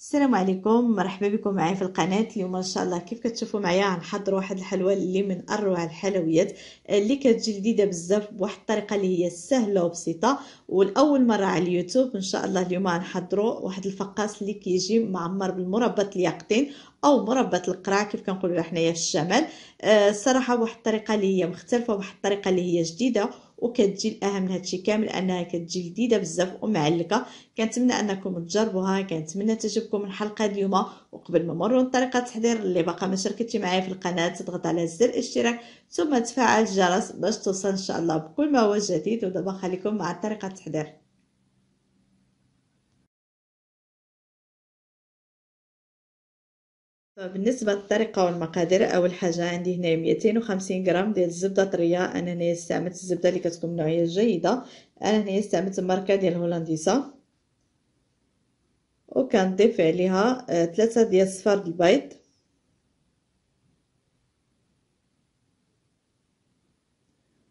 السلام عليكم مرحبا بكم معايا في القناه اليوم ان شاء الله كيف كتشوفوا معايا غنحضر واحد الحلوى اللي من اروع الحلويات آه، اللي كتجي لذيذه بزاف بواحد الطريقه اللي هي سهله وبسيطه والاول مره على اليوتيوب ان شاء الله اليوم غنحضروا واحد الفقاس اللي كيجي معمر بالمربى اليقطين او مربط القرع كيف كنقولوا حنايا في الشمال الصراحه آه، بواحد الطريقه اللي هي مختلفه بواحد الطريقه اللي هي جديده وكتجي الاهم من هادشي كامل انها كتجي لذيذه بزاف ومعلكه كنتمنى انكم تجربوها كنتمنى تعجبكم الحلقه اليوم وقبل ما نمروا لطريقه التحضير اللي باقا ما شاركتي معايا في القناه تضغط على زر الاشتراك ثم تفعل الجرس باش توصل ان شاء الله بكل ما هو جديد ودابا خليكم مع طريقه التحضير بالنسبة للطريقة والمقادير أول حاجة عندي هنا 250 غرام ديال الزبدة طرية أنا هنا استعملت الزبدة اللي كتكون من نوعية جيدة أنا هنا استعملت ماركة ديال هولنديسا وكنضيف عليها ثلاثة آه، ديال صفار البيض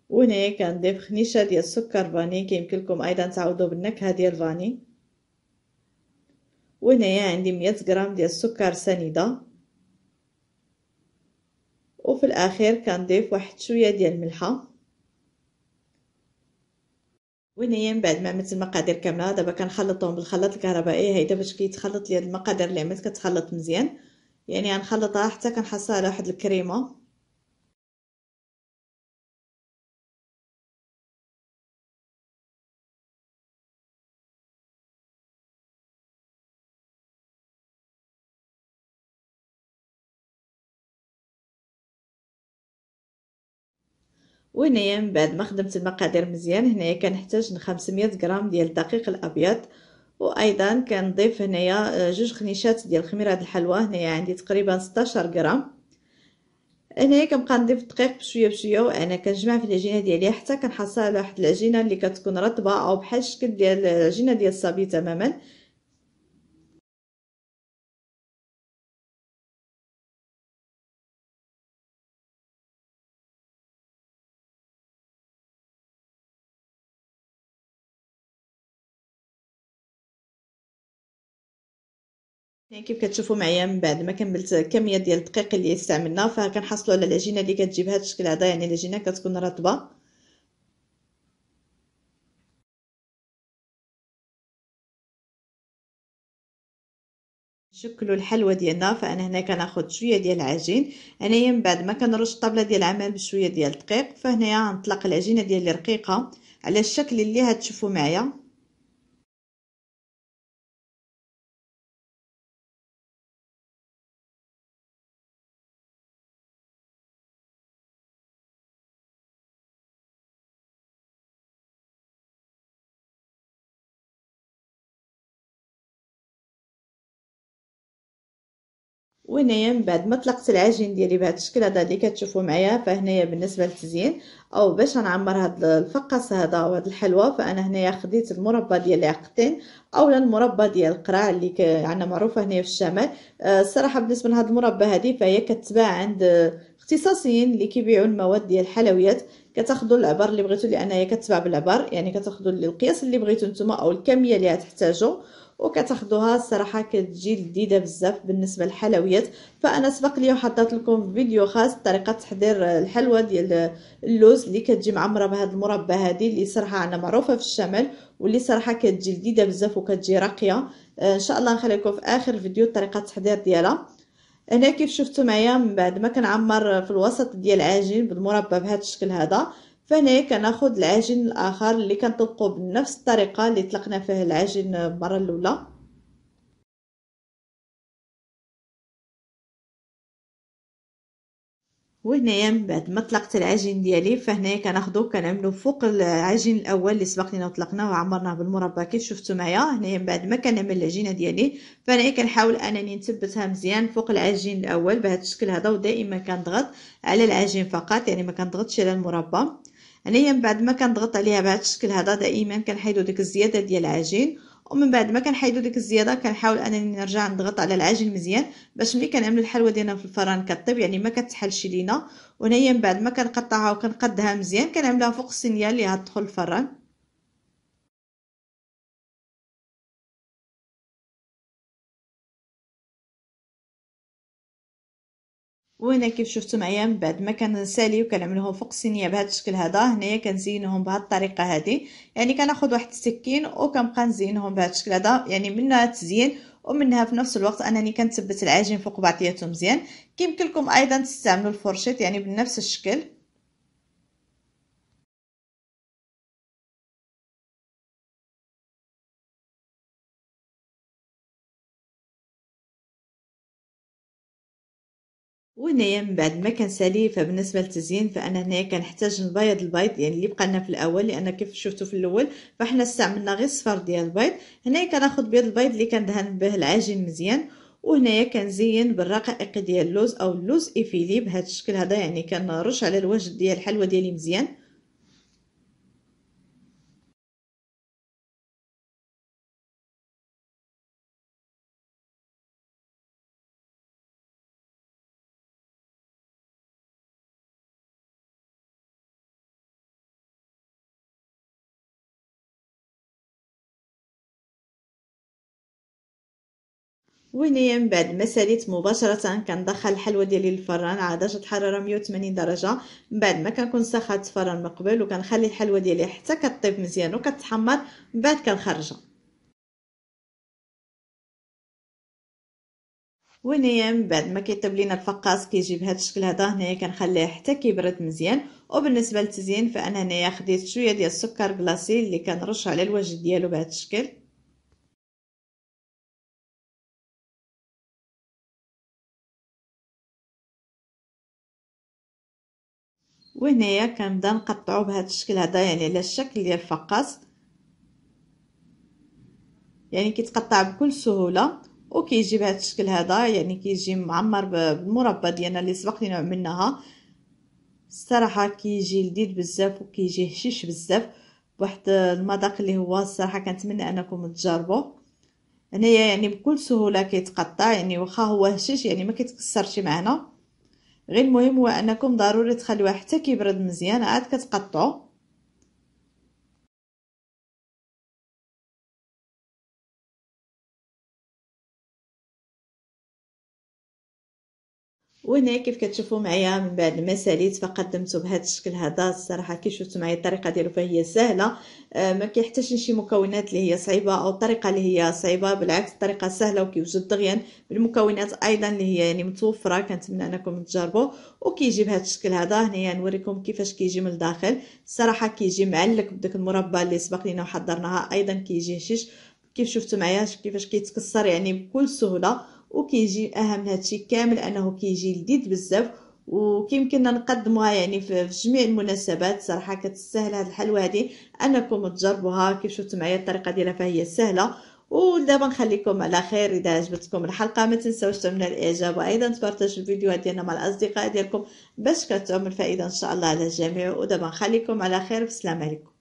وهنايا كنضيف خنيشة ديال السكر فاني كيمكن لكم أيضا تعوضوا بالنكهة ديال الفاني وهنايا عندي 100 غرام ديال السكر سنيده وفي الاخير كنضيف واحد شويه ديال الملحه وهنايا بعد ما عملت المقادير كامله دابا كنخلطهم بالخلاط الكهربائي هيدا باش كيتخلط ليا المقادير اللي عملت كتخلط مزيان يعني غنخلطها حتى كنحصل على واحد الكريمه وهنايا من بعد ما خدمت المقادير مزيان هنايا كنحتاج 500 غرام ديال الدقيق الابيض وايضا كنضيف هنايا آه، جوج خنيشات ديال خميره الحلوى هنايا عندي تقريبا 16 غرام هنايا كنبقى نضيف الدقيق بشويه بشويه وانا كنجمع في العجينه ديالي حتى كنحصل على واحد العجينه اللي كتكون رطبه او بحال الشكل ديال العجينه ديال الصبي تماما كيف كتشوفوا معايا من بعد ما كملت الكميه ديال الدقيق اللي استعملنا فكنحصلوا على العجينه اللي كتجي بهذا الشكل هذا يعني العجينه كتكون رطبه شكلوا الحلوه ديالنا فانا هنا كناخذ شويه ديال العجين انايا من بعد ما كنرش الطابله ديال العمل بشويه ديال الدقيق فهنايا غنطلق العجينه ديالي رقيقه على الشكل اللي هتشوفوا معايا وهنايا من بعد ما طلقت العجين ديالي بهذا الشكل هذا اللي كتشوفوا معايا فهنايا بالنسبه للتزيين او باش نعمر هذا الفقص هذا وهاد الحلوه فانا هنايا خديت المربى ديال العقدين اولا المربى ديال القرع اللي عندنا معروفه هنايا في الشمال آه الصراحه بالنسبه لهاد المربى هذه فهي كتباع عند اختصاصيين اللي كيبيعوا المواد ديال الحلويات كتاخذوا العبر اللي بغيتو لان هي كتباع بالعبر يعني كتاخذوا القياس اللي بغيتو نتوما او الكميه اللي تحتاجوا وكتاخذوها الصراحه كتجي لذيذه بزاف بالنسبه للحلويات فانا سبق لي وحطيت لكم فيديو خاص طريقه تحضير الحلوه ديال اللوز اللي كتجي معمره بهذا المربى هذه اللي صراحه عندنا معروفه في الشمال واللي صراحه كتجي لذيذه بزاف وكتجي راقيه آه، ان شاء الله لكم في اخر فيديو طريقه التحضير ديالها هنا كيف شفتوا معايا من بعد ما كنعمر في الوسط ديال العجين بالمربى بهذا الشكل هذا فهنا كناخد العجين الاخر اللي كنطلقوا بنفس الطريقه اللي طلقنا فيه العجين المره الاولى وهنايا من بعد ما طلقت العجين ديالي فهنايا كناخذو كنعملو فوق العجين الاول اللي سبق لينا وطلقناه وعمرناه بالمربى كيف شفتو معايا هنايا من بعد ما كنعمل العجينه ديالي فهنايا كنحاول انني نثبتها مزيان فوق العجين الاول بهذا الشكل هذا ودائما كنضغط على العجين فقط يعني ما كنضغطش على المربى يعني هنايا من بعد ما كنضغط عليها بهذا الشكل هذا دائما كنحيدو ديك الزياده ديال العجين ومن بعد ما كنحيدو ديك الزياده كنحاول انني نرجع نضغط على العجين مزيان باش ملي كنعملو الحلوه ديالنا في الفران كطيب يعني ما كتحلش لينا وهنايا من بعد ما كنقطعها وكنقدها مزيان كنعملها فوق الصينيه اللي غتدخل الفران وهنا كيف شفتوا معايا من بعد ما كنساليو كنعملوهم فوق الصينيه بهذا الشكل هذا هنايا كنزينهم بهذه الطريقه هذه يعني كناخذ واحد السكين وكنبقى نزينهم بهذا الشكل هذا يعني منها التزيين ومنها في نفس الوقت انني كنثبت العجين فوق بعضياتهم مزيان كيمكن لكم ايضا تستعملوا الفرشيط يعني بنفس الشكل وهنايا من بعد ما كنساليه فبالنسبه للتزيين فانا هنايا كنحتاج نبيض البيض يعني اللي بقى لنا في الاول لان كيف شفتوا في الاول فاحنا استعملنا غير الصفر ديال البيض هنايا كناخذ بيض البيض اللي كندهن به العجين مزيان وهنايا كنزين بالرقائق ديال اللوز او اللوز ايفيلي بهذا الشكل هذا يعني كنرش على الوجه ديال الحلوه ديالي مزيان وهنايا من بعد ما ساليت مباشره كندخل الحلوه ديالي للفران على درجه حراره 180 درجه من بعد ما كنكون سخنت الفران من قبل وكنخلي الحلوه ديالي حتى كطيب مزيان وكتحمر من بعد كنخرجها وهنايا من بعد ما كيطيب لينا الفقاص كيجي بهذا الشكل هذا هنايا كنخليه حتى كيبرد مزيان وبالنسبه للتزيين فانا هنايا خديت شويه ديال السكر كلاصي اللي كنرش على الوجه ديالو بهذا الشكل وهنايا كنبدا نقطعو بهذا الشكل هذا يعني على الشكل ديال الفقاس يعني كيتقطع بكل سهوله وكيجي بهذا الشكل هذا يعني كيجي معمر بالمربى ديالنا اللي سبق لينا عملناها الصراحه كيجي لذيذ بزاف وكيجي هشيش بزاف بواحد المذاق اللي هو الصراحه كنتمنى انكم تجربوه هنايا يعني بكل سهوله كيتقطع يعني واخا هو هشيش يعني ما كيتكسرش معنا غير المهم هو انكم ضروري تخليوها حتى كيبرد مزيان عاد كتقطعوا وهنا كيف كتشوفوا معايا من بعد ما ساليت فقدمته بهذا الشكل هذا الصراحه كي شفتوا معايا الطريقه ديالو فهي سهله آه ما كيحتاجش شي مكونات اللي هي صعيبه او الطريقه اللي هي صعيبه بالعكس الطريقه سهله وكيوجد دغيا بالمكونات ايضا اللي هي يعني متوفره كنتمنى انكم تجربوا وكيجي بهذا الشكل هذا هنايا نوريكم كيفاش كيجي من الداخل الصراحه كيجي معلق بداك المربى اللي سبق لينا وحضرناها ايضا كيجي هشيش كيف شفتوا معايا كيفاش كيتكسر يعني بكل سهوله وكيجي اهم هادشي كامل انه كيجي لذيذ بزاف وكيمكننا نقدموها يعني في جميع المناسبات صراحه كتسهل هاد الحلوه هادي انكم تجربوها كيف شفت معايا الطريقه ديالها فهي سهله ودابا نخليكم على خير اذا عجبتكم الحلقه ما تنساوش تعملوا الاعجاب وايضا تبارطاجوا الفيديو ديالنا مع الاصدقاء ديالكم باش كتعم الفائده ان شاء الله على الجميع ودابا نخليكم على خير والسلام عليكم